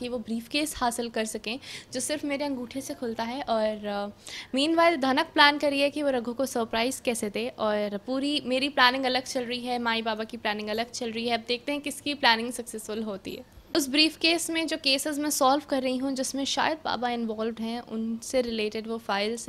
कि वो brief case हासिल कर सकें जो सिर्फ मेरे अंगूठे से खुलता है और मीन uh, वाइज धनक प्लान करी है कि वो रघु को सरप्राइज़ कैसे दे और पूरी मेरी प्लानिंग अलग चल रही है माई बाबा की प्लानिंग अलग चल रही है अब देखते हैं किसकी प्लानिंग सक्सेसफुल होती है उस ब्रीफ केस में जो केसेस मैं सॉल्व कर रही हूँ जिसमें शायद बाबा इन्वॉल्व हैं उनसे रिलेटेड वो फाइल्स हैं